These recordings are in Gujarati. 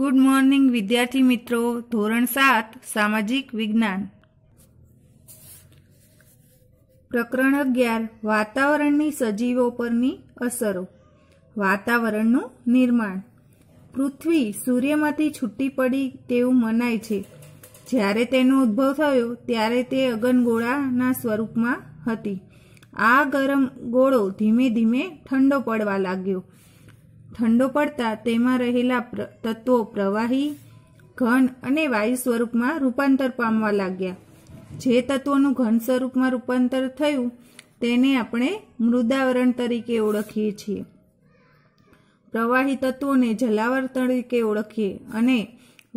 ગુડ મોર્નિંગ વિદ્યાર્થી મિત્રો ધોરણ સાત સામાજિક વિજ્ઞાન પ્રકરણ અગિયાર વાતાવરણની સજીવો પરની અસરો વાતાવરણનું નિર્માણ પૃથ્વી સૂર્યમાંથી છૂટી પડી તેવું મનાય છે જ્યારે તેનો ઉદ્ભવ થયો ત્યારે તે અગનગોળાના સ્વરૂપમાં હતી આ ગરમ ગોળો ધીમે ધીમે ઠંડો પડવા લાગ્યો ઠંડો પડતા તેમાં રહેલા તત્વો પ્રવાહી ઘન અને વાયુ સ્વરૂપમાં રૂપાંતર પામવા લાગ્યા જે તત્વોનું ઘન સ્વરૂપમાં રૂપાંતર થયું તેને આપણે મૃદાવરણ તરીકે ઓળખીએ છીએ પ્રવાહી તત્વોને જલાવર તરીકે ઓળખીએ અને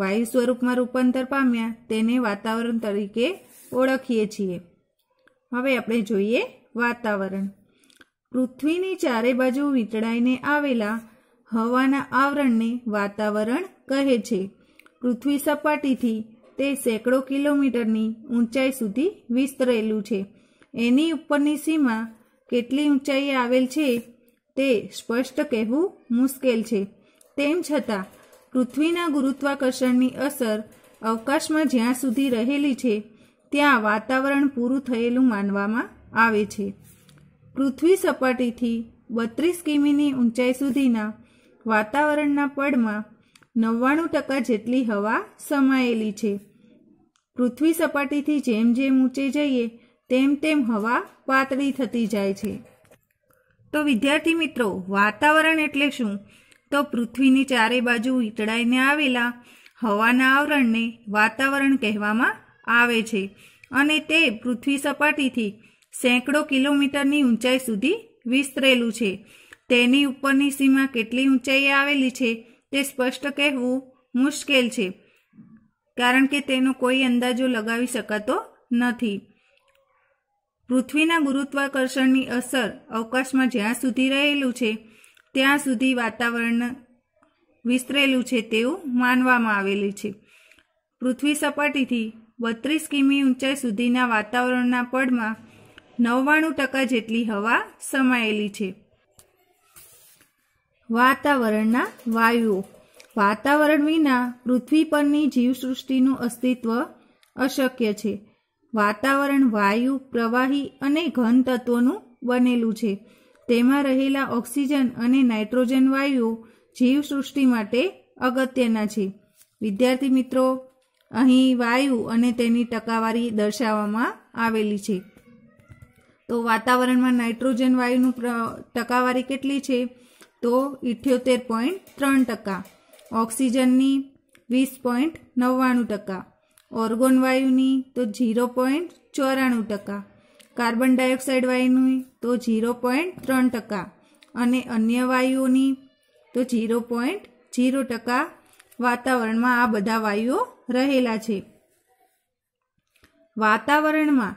વાયુ સ્વરૂપમાં રૂપાંતર પામ્યા તેને વાતાવરણ તરીકે ઓળખીએ છીએ હવે આપણે જોઈએ વાતાવરણ પૃથ્વીની ચારે બાજુ વીંટળાઈને આવેલા હવાના આવરણને વાતાવરણ કહે છે પૃથ્વી સપાટીથી તે સેંકડો કિલોમીટરની ઊંચાઈ સુધી વિસ્તરેલું છે એની ઉપરની સીમા કેટલી ઊંચાઈએ આવેલ છે તે સ્પષ્ટ કહેવું મુશ્કેલ છે તેમ છતાં પૃથ્વીના ગુરુત્વાકર્ષણની અસર અવકાશમાં જ્યાં સુધી રહેલી છે ત્યાં વાતાવરણ પૂરું થયેલું માનવામાં આવે છે પૃથ્વી સપાટીથી બત્રીસ કિમીની ઊંચાઈ સુધીના વાતાવરણના પડમાં નવ્વાણું ટકા જેટલી હવા સમાયેલી છે પૃથ્વી સપાટીથી જેમ જેમ ઊંચે જઈએ તેમ તેમ હવા પાતળી થતી જાય છે તો વિદ્યાર્થી મિત્રો વાતાવરણ એટલે શું તો પૃથ્વીની ચારે બાજુ વીંટળાઈને આવેલા હવાના આવરણને વાતાવરણ કહેવામાં આવે છે અને તે પૃથ્વી સપાટીથી સેંકડો કિલોમીટરની ઊંચાઈ સુધી વિસ્તરેલું છે તેની ઉપરની સીમા કેટલી ઊંચાઈએ આવેલી છે તે સ્પષ્ટ કહેવું મુશ્કેલ છે કારણ કે તેનો કોઈ અંદાજો લગાવી શકાતો નથી પૃથ્વીના ગુરુત્વાકર્ષણની અસર અવકાશમાં જ્યાં સુધી રહેલું છે ત્યાં સુધી વાતાવરણ વિસ્તરેલું છે તેવું માનવામાં આવેલું છે પૃથ્વી સપાટીથી બત્રીસ કિમી ઊંચાઈ સુધીના વાતાવરણના પડમાં નવ્વાણું ટકા જેટલી હવા સમાયેલી છે વાતાવરણના વાયુઓ વાતાવરણ વિના પૃથ્વી પરની જીવસૃષ્ટિનું અસ્તિત્વ અશક્ય છે વાતાવરણ વાયુ પ્રવાહી અને ઘન તત્વોનું બનેલું છે તેમાં રહેલા ઓક્સિજન અને નાઇટ્રોજન વાયુઓ જીવસૃષ્ટિ માટે અગત્યના છે વિદ્યાર્થી મિત્રો અહીં વાયુ અને તેની ટકાવારી દર્શાવવામાં આવેલી છે તો વાતાવરણમાં નાઇટ્રોજન વાયુનું ટકાવારી કેટલી છે તો ઇઠ્યોતેર પોઈન્ટ ત્રણ ટકા ઓક્સિજનની વીસ પોઈન્ટ નવ્વાણું ટકા ઓર્ગોન વાયુની તો ઝીરો પોઈન્ટ ચોરાણું ટકા કાર્બન ડાયોક્સાઇડ વાયુની તો ઝીરો પોઈન્ટ ત્રણ ટકા અને અન્ય વાયુઓની તો ઝીરો પોઈન્ટ ઝીરો ટકા વાતાવરણમાં આ બધા વાયુઓ રહેલા છે વાતાવરણમાં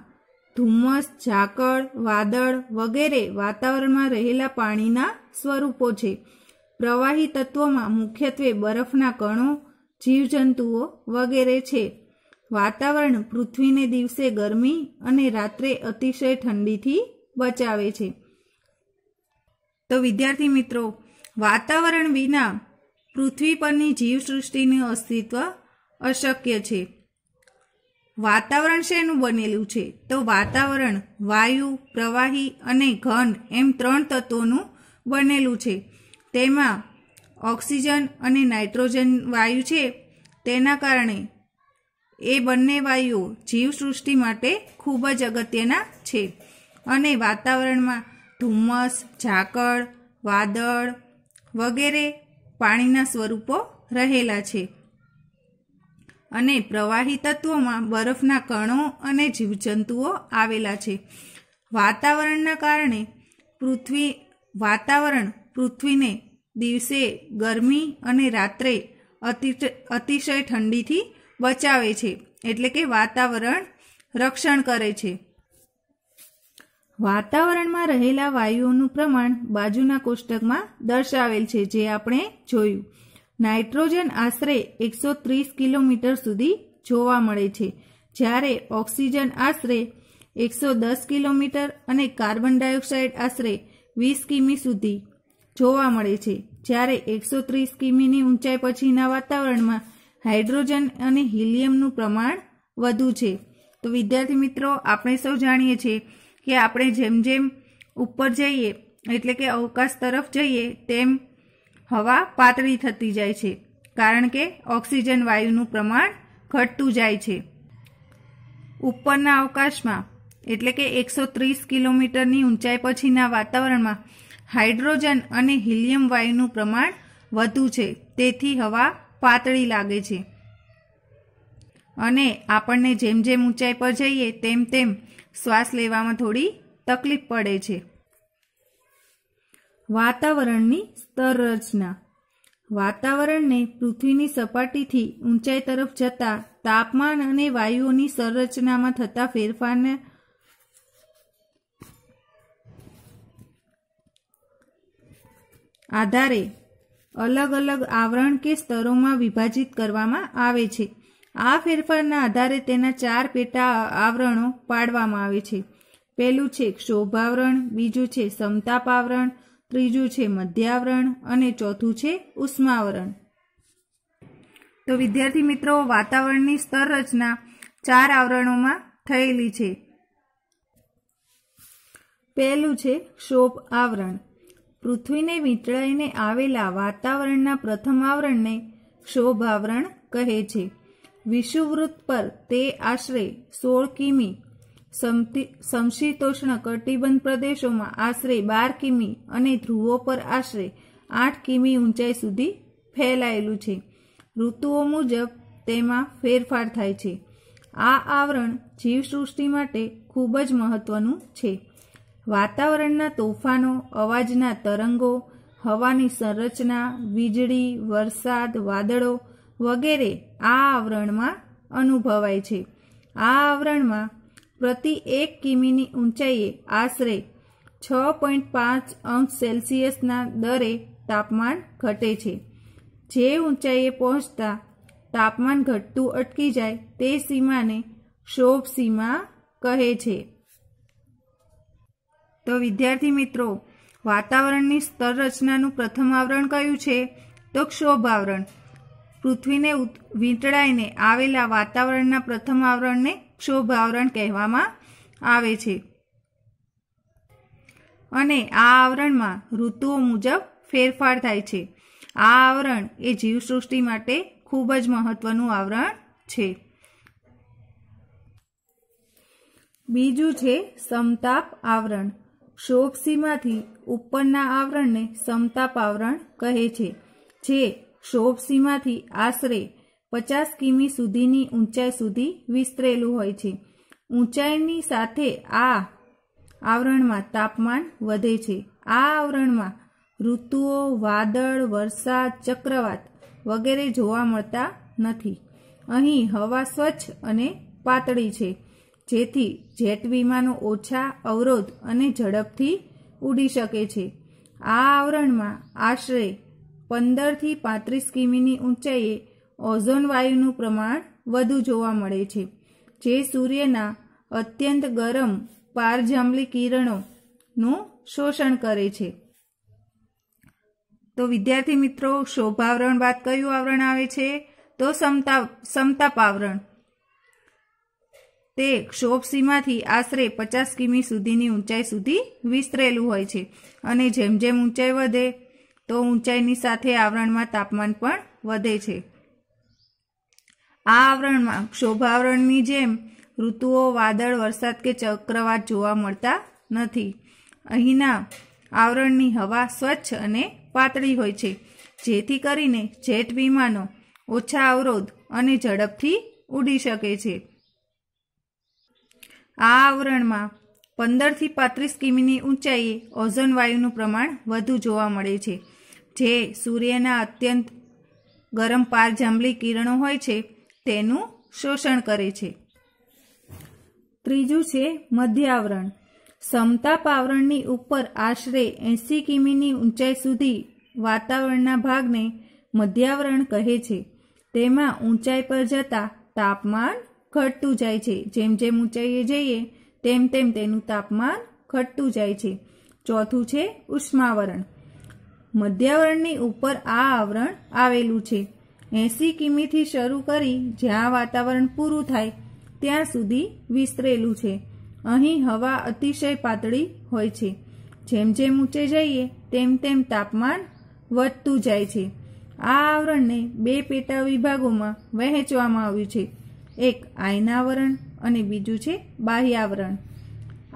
ધુમ્મસ ઝાકળ વાદળ વગેરે વાતાવરણમાં રહેલા પાણીના સ્વરૂપો છે પ્રવાહી તત્વોમાં મુખ્યત્વે બરફના કણો જીવજંતુઓ વગેરે છે વાતાવરણ પૃથ્વીને દિવસે ગરમી અને રાત્રે અતિશય ઠંડીથી બચાવે છે તો વિદ્યાર્થી મિત્રો વાતાવરણ વિના પૃથ્વી પરની જીવસૃષ્ટિનું અસ્તિત્વ અશક્ય છે વાતાવરણ શેનું બનેલું છે તો વાતાવરણ વાયુ પ્રવાહી અને ઘન એમ ત્રણ તત્વોનું બનેલું છે તેમાં ઓક્સિજન અને નાઇટ્રોજન વાયુ છે તેના કારણે એ બંને વાયુઓ જીવસૃષ્ટિ માટે ખૂબ જ અગત્યના છે અને વાતાવરણમાં ધુમ્મસ ઝાકળ વાદળ વગેરે પાણીના સ્વરૂપો રહેલા છે અને પ્રવાહી તત્વોમાં બરફના કણો અને જીવજંતુઓ આવેલા છે વાતાવરણના કારણે પૃથ્વી વાતાવરણ પૃથ્વીને દિવસે ગરમી અને રાત્રે અતિશય ઠંડીથી બચાવે છે એટલે કે વાતાવરણ રક્ષણ કરે છે વાતાવરણમાં રહેલા વાયુઓનું પ્રમાણ બાજુના કોષ્ટકમાં દર્શાવેલ છે જે આપણે જોયું નાઇટ્રોજન આશરે એકસો ત્રીસ કિલોમીટર સુધી જોવા મળે છે જ્યારે ઓક્સિજન આશરે એકસો દસ કિલોમીટર અને કાર્બન ડાયોક્સાઇડ આશરે વીસ કિમી સુધી જોવા મળે છે જ્યારે એકસો ત્રીસ કિમીની ઊંચાઈ પછીના વાતાવરણમાં હાઇડ્રોજન અને હિલિયમનું પ્રમાણ વધુ છે તો વિદ્યાર્થી મિત્રો આપણે સૌ જાણીએ છીએ કે આપણે જેમ જેમ ઉપર જઈએ એટલે કે અવકાશ તરફ જઈએ તેમ હવા પાતળી થતી જાય છે કારણ કે ઓક્સિજન વાયુનું પ્રમાણ ઘટતું જાય છે ઉપરના અવકાશમાં એટલે કે એકસો ત્રીસ કિલોમીટરની ઊંચાઈ પછીના વાતાવરણમાં હાઇડ્રોજન અને હિલિયમ વાયુનું પ્રમાણ વધુ છે તેથી હવા પાતળી લાગે છે અને આપણને જેમ જેમ ઊંચાઈ પર જઈએ તેમ તેમ શ્વાસ લેવામાં થોડી તકલીફ પડે છે વાતાવરણની સ્તર રચના વાતાવરણને પૃથ્વીની સપાટીથી ઊંચાઈ તરફ જતા તાપમાન અને વાયુઓની સંરચનામાં થતા ફેરફારને આધારે અલગ અલગ આવરણ કે સ્તરોમાં વિભાજિત કરવામાં આવે છે આ ફેરફારના આધારે તેના ચાર પેટા આવરણો પાડવામાં આવે છે પહેલું છે ક્ષોભાવરણ બીજું છે સમતાપ આવરણ ત્રીજું છે મધ્યાવરણ અને ચોથું છે ઉષ્માવરણ તો વિદ્યાર્થી મિત્રો વાતાવરણની સ્તર રચના ચાર આવરણોમાં થયેલી છે પહેલું છે ક્ષોભ આવરણ પૃથ્વીને વીંટળાઈને આવેલા વાતાવરણના પ્રથમ આવરણને ક્ષોભ આવરણ કહે છે વિષુવવૃત્ત પર તે આશરે સોળ કિમી સમશીતોષ્ણ કટિબંધ પ્રદેશોમાં આશરે બાર કિમી અને ધ્રુવો પર આશરે આઠ કિમી ઊંચાઈ સુધી ફેલાયેલું છે ઋતુઓ મુજબ તેમાં ફેરફાર થાય છે આ આવરણ જીવસૃષ્ટિ માટે ખૂબ જ મહત્વનું છે વાતાવરણના તોફાનો અવાજના તરંગો હવાની સંરચના વીજળી વરસાદ વાદળો વગેરે આ આવરણમાં અનુભવાય છે આ આવરણમાં પ્રતિ એક કિમીની ઊંચાઈએ આશરે છ પોઈન્ટ પાંચ અંશ સેલ્સિયસના દરે તાપમાન ઘટે છે જે ઊંચાઈએ પહોંચતા તાપમાન ઘટતું અટકી જાય તે સીમાને શોભ સીમા કહે છે તો વિદ્યાર્થી મિત્રો વાતાવરણની સ્તર રચનાનું પ્રથમ આવરણ કયું છે તો ક્ષોભ આવરણ પૃથ્વીને વીંટળાઈને આવેલા વાતાવરણના પ્રથમ આવરણને શુભ આવરણ કહેવામાં આવે છે અને આ આવરણમાં ઋતુઓ મુજબ ફેરફાર થાય છે આ આવરણ એ જીવસૃષ્ટિ માટે ખૂબ જ મહત્વનું આવરણ છે બીજું છે સમતાપ આવરણ શોભસીમાંથી ઉપરના આવરણને સમતાપ આવરણ કહે છે જે શોભસીમાંથી આશરે પચાસ કિમી સુધીની ઊંચાઈ સુધી વિસ્તરેલું હોય છે ઊંચાઈની સાથે આ આવરણમાં તાપમાન વધે છે આ આવરણમાં ઋતુઓ વાદળ વરસાદ ચક્રવાત વગેરે જોવા મળતા નથી અહીં હવા સ્વચ્છ અને પાતળી છે જેથી જેટ વિમાનો ઓછા અવરોધ અને ઝડપથી ઉડી શકે છે આ આવરણમાં આશરે પંદરથી પાંત્રીસ કિમીની ઊંચાઈએ ઓઝોન વાયુનું પ્રમાણ વધુ જોવા મળે છે જે સૂર્યના અત્યંત ગરમ પારજાંબલી કિરણોનું શોષણ કરે છે તો વિદ્યાર્થી મિત્રો શોભાવરણ બાદ કયું આવરણ આવે છે તો સમતા સમતાપ આવરણ તે ક્ષોભ સીમાથી આશરે પચાસ કિમી સુધીની ઊંચાઈ સુધી વિસ્તરેલું હોય છે અને જેમ જેમ ઊંચાઈ વધે તો ઊંચાઈની સાથે આવરણમાં તાપમાન પણ વધે છે આ આવરણમાં ક્ષોભાવરણની જેમ ઋતુઓ વાદળ વરસાદ કે ચક્રવાત જોવા મળતા નથી અહીંના આવરણની હવા સ્વચ્છ અને પાતળી હોય છે જેથી કરીને જેટ વિમાનો ઓછા અવરોધ અને ઝડપથી ઉડી શકે છે આ આવરણમાં પંદરથી પાંત્રીસ કિમીની ઊંચાઈએ ઓઝોન વાયુનું પ્રમાણ વધુ જોવા મળે છે જે સૂર્યના અત્યંત ગરમ પાર જાંબલી કિરણો હોય છે તેનું શોષણ કરે છે ત્રીજું છે મધ્યાવરણ સમતાપ આવરણની ઉપર આશરે એંસી કિમીની ઊંચાઈ સુધી વાતાવરણના ભાગને મધ્યાવરણ કહે છે તેમાં ઊંચાઈ પર જતા તાપમાન ઘટતું જાય છે જેમ જેમ ઊંચાઈએ જઈએ તેમ તેમ તેનું તાપમાન ઘટતું જાય છે ચોથું છે ઉષ્માવરણ મધ્યાવરણની ઉપર આ આવરણ આવેલું છે એંસી કિમીથી શરૂ કરી જ્યાં વાતાવરણ પૂરું થાય ત્યાં સુધી વિસ્તરેલું છે અહીં હવા અતિશય પાતળી હોય છે જેમ જેમ ઊંચે જઈએ તેમ તેમ તાપમાન વધતું જાય છે આ આવરણને બે પેટા વિભાગોમાં વહેંચવામાં આવ્યું છે એક આયનાવરણ અને બીજું છે બાહ્યાવરણ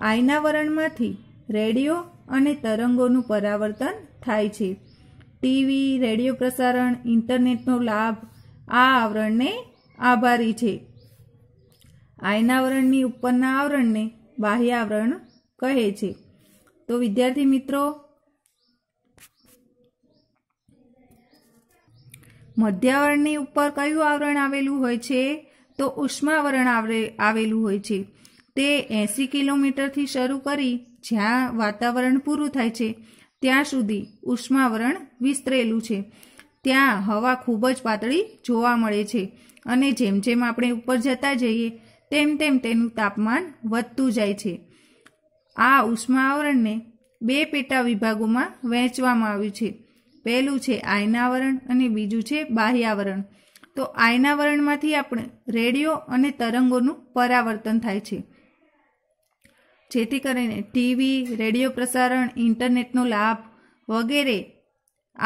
આયનાવરણમાંથી રેડિયો અને તરંગોનું પરાવર્તન થાય છે ટીવી રેડિયો પ્રસારણ ઇન્ટરનેટનો લાભ આ આવરણને આભારી છે આયનાવરણની ઉપરના આવરણને બાહ્ય આવરણ કહે છે તો વિદ્યાર્થી મિત્રો મધ્યાવરણની ઉપર કયું આવરણ આવેલું હોય છે તો ઉષ્માવરણ આવેલું હોય છે તે એંસી કિલોમીટરથી શરૂ કરી જ્યાં વાતાવરણ પૂરું થાય છે ત્યાં સુધી ઉષ્માવરણ વિસ્તરેલું છે ત્યાં હવા ખૂબ જ પાતળી જોવા મળે છે અને જેમ જેમ આપણે ઉપર જતા જઈએ તેમ તેમ તેનું તાપમાન વધતું જાય છે આ ઉષ્માવરણને બે પેટા વિભાગોમાં વહેંચવામાં આવ્યું છે પહેલું છે આયનાવરણ અને બીજું છે બાહ્યાવરણ તો આયનાવરણમાંથી આપણે રેડિયો અને તરંગોનું પરાવર્તન થાય છે જેથી કરીને ટીવી રેડિયો પ્રસારણ ઇન્ટરનેટનો લાભ વગેરે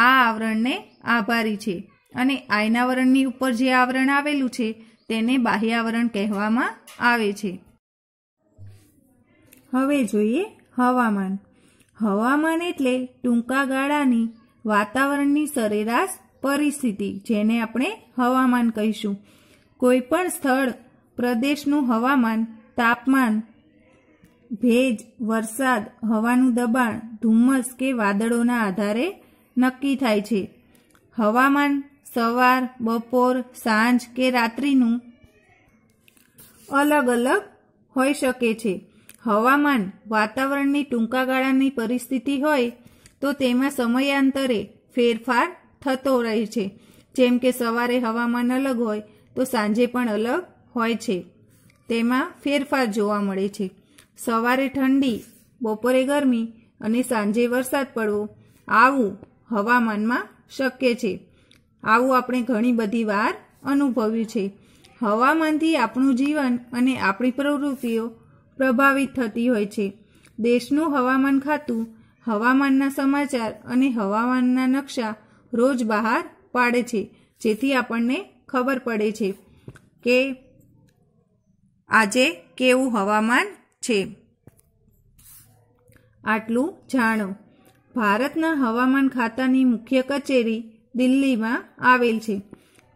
આ આવરણને આભારી છે અને આયનાવરણની ઉપર જે આવરણ આવેલું છે તેને બાહ્યાવરણ કહેવામાં આવે છે હવે જોઈએ હવામાન હવામાન એટલે ટૂંકા ગાળાની વાતાવરણની સરેરાશ પરિસ્થિતિ જેને આપણે હવામાન કહીશું કોઈ પણ સ્થળ પ્રદેશનું હવામાન તાપમાન ભેજ વરસાદ હવાનું દબાણ ધુમ્મસ કે વાદળોના આધારે નક્કી થાય છે હવામાન સવાર બપોર સાંજ કે રાત્રિનું અલગ અલગ હોઈ શકે છે હવામાન વાતાવરણની ટૂંકા ગાળાની પરિસ્થિતિ હોય તો તેમાં સમયાંતરે ફેરફાર થતો રહે છે જેમ કે સવારે હવામાન અલગ હોય તો સાંજે પણ અલગ હોય છે તેમાં ફેરફાર જોવા મળે છે સવારે ઠંડી બપોરે ગરમી અને સાંજે વરસાદ પડવો આવું હવામાનમાં શક્ય છે આવું આપણે ઘણી બધી વાર અનુભવ્યું છે હવામાનથી આપણું જીવન અને આપણી પ્રવૃત્તિઓ પ્રભાવિત થતી હોય છે દેશનું હવામાન ખાતું હવામાનના સમાચાર અને હવામાનના નકશા રોજ બહાર પાડે છે જેથી આપણને ખબર પડે છે કે આજે કેવું હવામાન છે આટલું જાણો ભારતના હવામાન ખાતાની મુખ્ય કચેરી દિલ્હીમાં આવેલ છે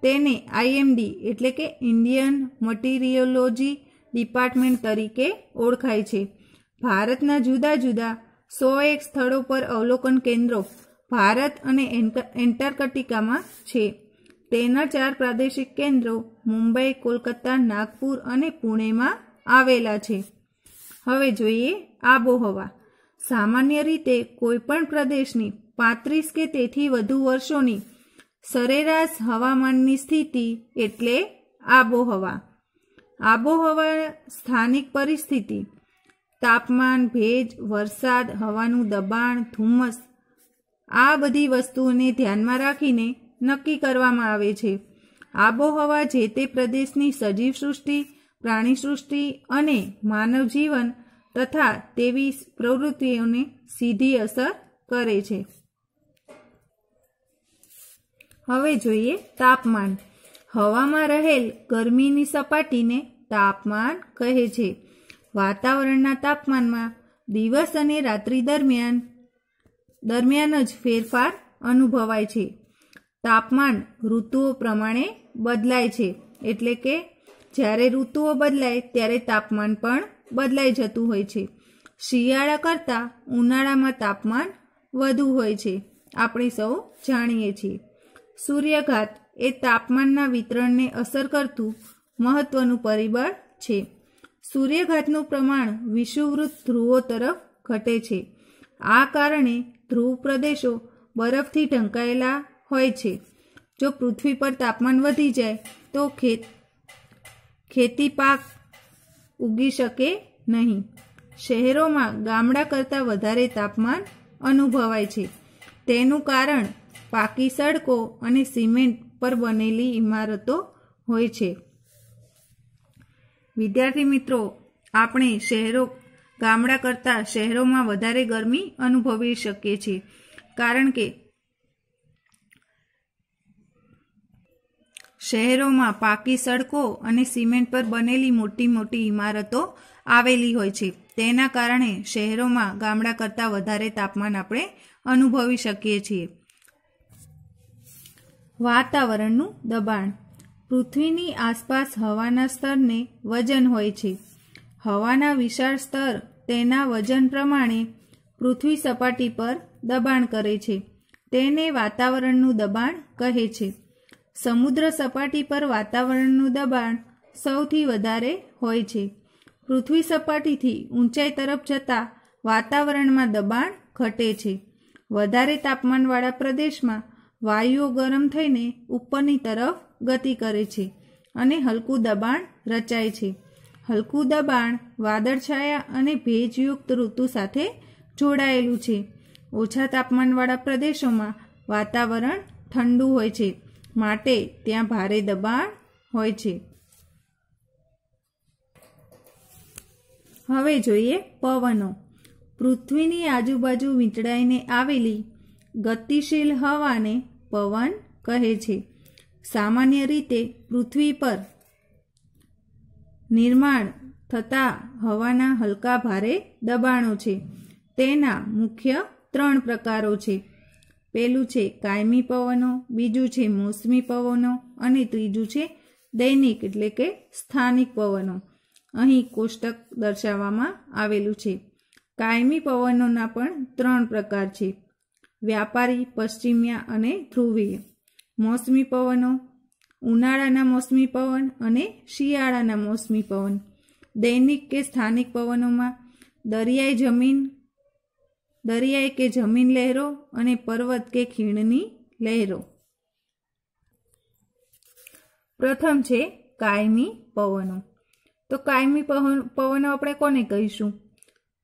તેને આઈએમડી એટલે કે ઇન્ડિયન મટીરિયોલોજી ડિપાર્ટમેન્ટ તરીકે ઓળખાય છે ભારતના જુદા જુદા સો એક સ્થળો પર અવલોકન કેન્દ્રો ભારત અને એન્ટાર્કટિકામાં છે તેના ચાર પ્રાદેશિક કેન્દ્રો મુંબઈ કોલકાતા નાગપુર અને પુણેમાં આવેલા છે હવે જોઈએ આબોહવા સામાન્ય રીતે કોઈપણ પ્રદેશની પાંત્રીસ કે તેથી વધુ વર્ષોની સરેરાશ હવામાનની સ્થિતિ એટલે આબોહવા આબોહવા સ્થાનિક પરિસ્થિતિ તાપમાન ભેજ વરસાદ હવાનું દબાણ ધુમ્મસ આ બધી વસ્તુઓને ધ્યાનમાં રાખીને નક્કી કરવામાં આવે છે આબોહવા જે તે પ્રદેશની સજીવ સૃષ્ટિ પ્રાણી સૃષ્ટિ અને માનવ જીવન તથા તેવી પ્રવૃત્તિઓને સીધી અસર કરે છે હવે જોઈએ તાપમાન હવામાં રહેલ ગરમીની સપાટીને તાપમાન કહે છે વાતાવરણના તાપમાનમાં દિવસ અને રાત્રિ દરમિયાન દરમિયાન જ ફેરફાર અનુભવાય છે તાપમાન ઋતુઓ પ્રમાણે બદલાય છે એટલે કે જ્યારે ઋતુઓ બદલાય ત્યારે તાપમાન પણ બદલાઈ જતું હોય છે શિયાળા કરતાં ઉનાળામાં તાપમાન વધુ હોય છે આપણે સૌ જાણીએ છીએ સૂર્યઘાત એ તાપમાનના વિતરણને અસર કરતું મહત્વનું પરિબળ છે સૂર્યઘાતનું પ્રમાણ વિષુવવૃત્ત ધ્રુવો તરફ ઘટે છે આ કારણે ધ્રુવ પ્રદેશો બરફથી ઢંકાયેલા હોય છે જો પૃથ્વી પર તાપમાન વધી જાય તો ખેત ખેતી પાક ઉગી શકે નહીં શહેરોમાં ગામડા કરતાં વધારે તાપમાન અનુભવાય છે તેનું કારણ પાકી સડકો અને સિમેન્ટ પર બનેલી ઇમારતો હોય છે વિદ્યાર્થી મિત્રો આપણે શહેરો ગામડા કરતાં શહેરોમાં વધારે ગરમી અનુભવી શકીએ છીએ કારણ કે શહેરોમાં પાકી સડકો અને સિમેન્ટ પર બનેલી મોટી મોટી ઇમારતો આવેલી હોય છે તેના કારણે શહેરોમાં ગામડા કરતાં વધારે તાપમાન આપણે અનુભવી શકીએ છીએ વાતાવરણનું દબાણ પૃથ્વીની આસપાસ હવાના સ્તરને વજન હોય છે હવાના વિશાળ સ્તર તેના વજન પ્રમાણે પૃથ્વી સપાટી પર દબાણ કરે છે તેને વાતાવરણનું દબાણ કહે છે સમુદ્ર સપાટી પર વાતાવરણનું દબાણ સૌથી વધારે હોય છે પૃથ્વી સપાટીથી ઊંચાઈ તરફ જતાં વાતાવરણમાં દબાણ ઘટે છે વધારે તાપમાનવાળા પ્રદેશમાં વાયુઓ ગરમ થઈને ઉપરની તરફ ગતિ કરે છે અને હલકું દબાણ રચાય છે હલકું દબાણ વાદળછાયા અને ભેજયુક્ત ઋતુ સાથે જોડાયેલું છે ઓછા તાપમાનવાળા પ્રદેશોમાં વાતાવરણ ઠંડુ હોય છે માટે ત્યાં ભારે દબાણ હોય છે હવે જોઈએ પવનો પૃથ્વીની આજુબાજુ વીંટળાઈને આવેલી ગતિશીલ હવાને પવન કહે છે સામાન્ય રીતે પૃથ્વી પર નિર્માણ થતા હવાના હલકા ભારે દબાણો છે તેના મુખ્ય ત્રણ પ્રકારો છે પહેલું છે કાયમી પવનો બીજું છે મોસમી પવનો અને ત્રીજું છે દૈનિક એટલે કે સ્થાનિક પવનો અહીં કોષ્ટક દર્શાવવામાં આવેલું છે કાયમી પવનોના પણ ત્રણ પ્રકાર છે વ્યાપારી પશ્ચિમિયા અને ધ્રુવીય મોસમી પવનો ઉનાળાના મોસમી પવન અને શિયાળાના મોસમી પવન દૈનિક કે સ્થાનિક પવનોમાં દરિયાઈ જમીન દરિયાઈ કે જમીન લહેરો અને પર્વત કે ખીણની લહેરો પ્રથમ છે કાયમી પવનો તો કાયમી પવન પવનો આપણે કોને કહીશું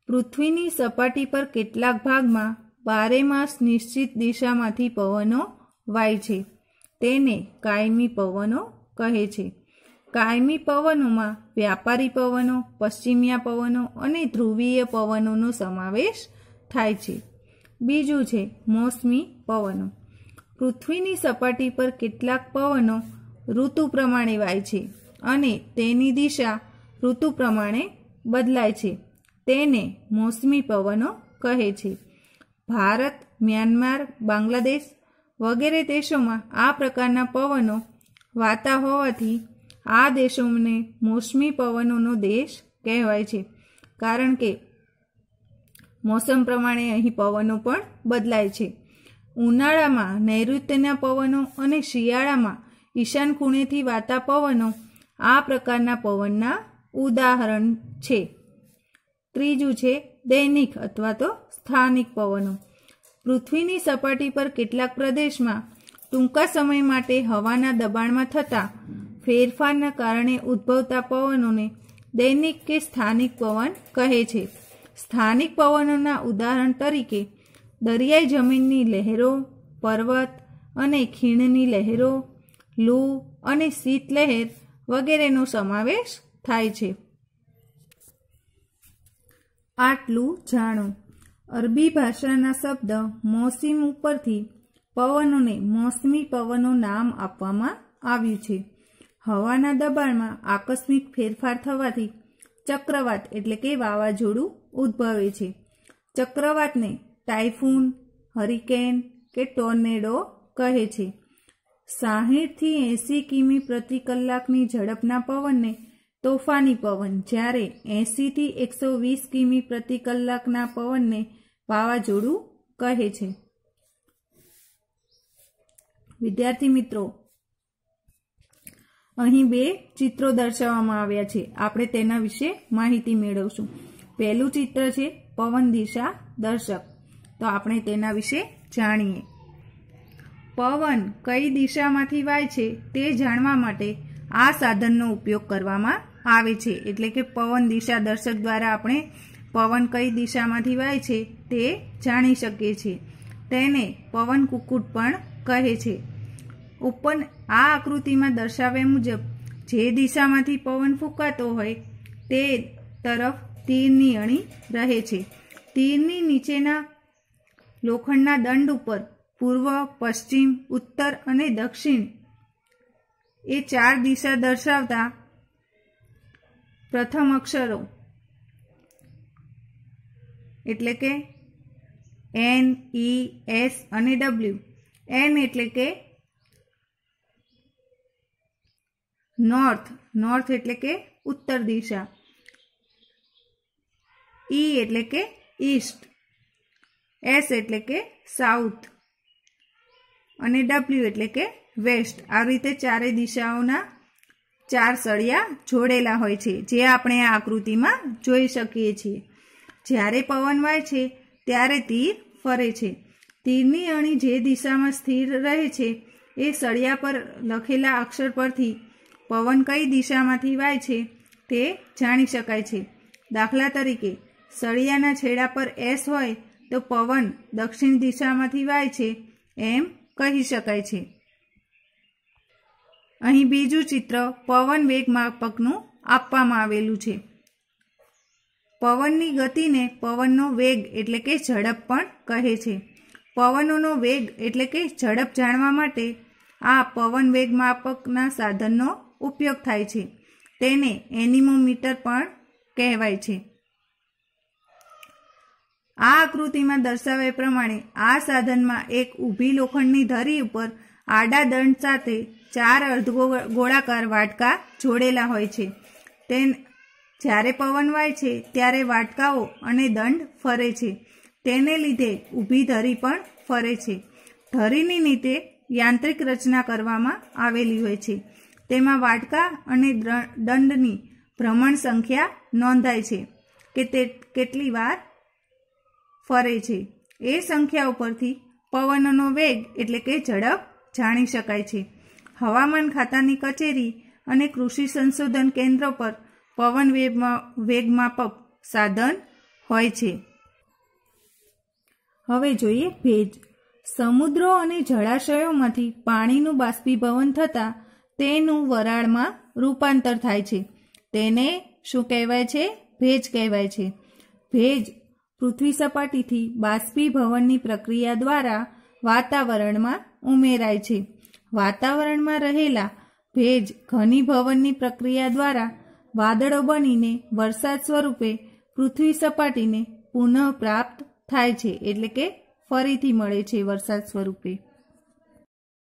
પૃથ્વીની સપાટી પર કેટલાક ભાગમાં બારેમાસ નિશ્ચિત દિશામાંથી પવનો વાય છે તેને કાયમી પવનો કહે છે કાયમી પવનોમાં વ્યાપારી પવનો પશ્ચિમીયા પવનો અને ધ્રુવીય પવનોનો સમાવેશ થાય છે બીજું છે મોસમી પવનો પૃથ્વીની સપાટી પર કેટલાક પવનો ઋતુ પ્રમાણે વાય છે અને તેની દિશા ઋતુ પ્રમાણે બદલાય છે તેને મોસમી પવનો કહે છે ભારત મ્યાનમાર બાંગ્લાદેશ વગેરે દેશોમાં આ પ્રકારના પવનો વાતા હોવાથી આ દેશોને મોસમી પવનોનો દેશ કહેવાય છે કારણ કે મોસમ પ્રમાણે અહીં પવનો પણ બદલાય છે ઉનાળામાં નૈઋત્યના પવનો અને શિયાળામાં ઈશાન ખૂણેથી વાતા પવનો આ પ્રકારના પવનના ઉદાહરણ છે ત્રીજું છે દૈનિક અથવા તો સ્થાનિક પવનો પૃથ્વીની સપાટી પર કેટલાક પ્રદેશમાં ટૂંકા સમય માટે હવાના દબાણમાં થતા ફેરફારના કારણે ઉદ્ભવતા પવનોને દૈનિક કે સ્થાનિક પવન કહે છે સ્થાનિક પવનોના ઉદાહરણ તરીકે દરિયાઈ જમીનની લહેરો પર્વત અને ખીણની લહેરો લૂ અને શીતલહેર વગેરેનો સમાવેશ થાય છે આટલું જાણો અરબી ભાષાના શબ્દ મોસીમ ઉપરથી પવનોને મોસમી પવનો નામ આપવામાં આવ્યું છે હવાના દબાણમાં આકસ્મિક ફેરફાર થવાથી ચક્રવાત એટલે કે વાવાઝોડું ઉદ્ભવે છે ચક્રવાતને ટાઇફૂન હરિકેન કે ટોર્નેડો કહે છે સાહીઠથી એંસી કિમી પ્રતિ કલાકની ઝડપના પવનને તોફાની પવન જ્યારે એંસીથી એકસો વીસ કિમી પ્રતિ કલાકના પવનને વાવાઝોડું કહે છે વિદ્યાર્થી મિત્રો અહીં બે ચિત્રો દર્શાવવામાં આવ્યા છે આપણે તેના વિશે માહિતી મેળવશું પહેલું ચિત્ર છે પવન દિશા દર્શક તો આપણે તેના વિશે જાણીએ પવન કઈ દિશામાંથી વાય છે તે જાણવા માટે આ સાધનનો ઉપયોગ કરવામાં આવે છે એટલે કે પવન દિશા દર્શક દ્વારા આપણે પવન કઈ દિશામાંથી વાય છે તે જાણી શકીએ છીએ તેને પવન કુકુટ પણ કહે છે ઉપન આ આકૃતિમાં દર્શાવ્યા મુજબ જે દિશામાંથી પવન ફૂંકાતો હોય તે તરફ તીરની અણી રહે છે તીરની નીચેના લોખંડના દંડ ઉપર પૂર્વ પશ્ચિમ ઉત્તર અને દક્ષિણ એ ચાર દિશા દર્શાવતા પ્રથમ અક્ષરો એટલે કે એન ઈ એસ અને ડબલ્યુ એન એટલે કે નોર્થ નોર્થ એટલે કે ઉત્તર દિશા ઈ e એટલે કે ઈસ્ટ એસ એટલે કે સાઉથ અને ડબલ્યુ એટલે કે વેસ્ટ આવી રીતે ચારે દિશાઓના ચાર સળિયા જોડેલા હોય છે જે આપણે આ આકૃતિમાં જોઈ શકીએ છીએ જ્યારે પવન વાય છે ત્યારે તીર ફરે છે તીરની અણી જે દિશામાં સ્થિર રહે છે એ સળિયા પર લખેલા અક્ષર પરથી પવન કઈ દિશામાંથી વાય છે તે જાણી શકાય છે દાખલા તરીકે સળિયાના છેડા પર એસ હોય તો પવન દક્ષિણ દિશામાંથી વાય છે એમ કહી શકાય છે અહીં બીજું ચિત્ર પવન વેગ માપકનું આપવામાં આવેલું છે પવનની ગતિને પવનનો વેગ એટલે કે ઝડપ પણ કહે છે પવનોનો વેગ એટલે કે ઝડપ જાણવા માટે આ પવન વેગ માપકના સાધનનો ઉપયોગ થાય છે તેને એનિમોમીટર પણ કહેવાય છે આ આકૃતિમાં દર્શાવ્યા પ્રમાણે આ સાધનમાં એક ઊભી લોખંડની ધરી ઉપર આડા દંડ સાથે ચાર અર્ધગો ગોળાકાર વાટકા જોડેલા હોય છે તે જ્યારે પવન વાય છે ત્યારે વાટકાઓ અને દંડ ફરે છે તેને લીધે ઊભી ધરી પણ ફરે છે ધરીની નીતે યાંત્રિક રચના કરવામાં આવેલી હોય છે તેમાં વાટકા અને દંડની ભ્રમણ સંખ્યા નોંધાય છે કે તે કેટલી વાર ફરે છે એ સંખ્યા ઉપરથી પવનનો વેગ એટલે કે ઝડપ જાણી શકાય છે હવામાન ખાતાની કચેરી અને કૃષિ સંશોધન કેન્દ્ર પર પવન વેગમાં વેગમાપક સાધન હોય છે હવે જોઈએ ભેજ સમુદ્રો અને જળાશયોમાંથી પાણીનું બાષ્પીભવન થતાં તેનું વરાળમાં રૂપાંતર થાય છે તેને શું કહેવાય છે ભેજ કહેવાય છે ભેજ પૃથ્વી સપાટીથી બાષ્પીભવનની પ્રક્રિયા દ્વારા વાતાવરણમાં ઉમેરાય છે વાતાવરણમાં રહેલા ભેજ ઘનીભવનની પ્રક્રિયા દ્વારા વાદળો બનીને વરસાદ સ્વરૂપે પૃથ્વી સપાટીને પુનઃપ્રાપ્ત થાય છે એટલે કે ફરીથી મળે છે વરસાદ સ્વરૂપે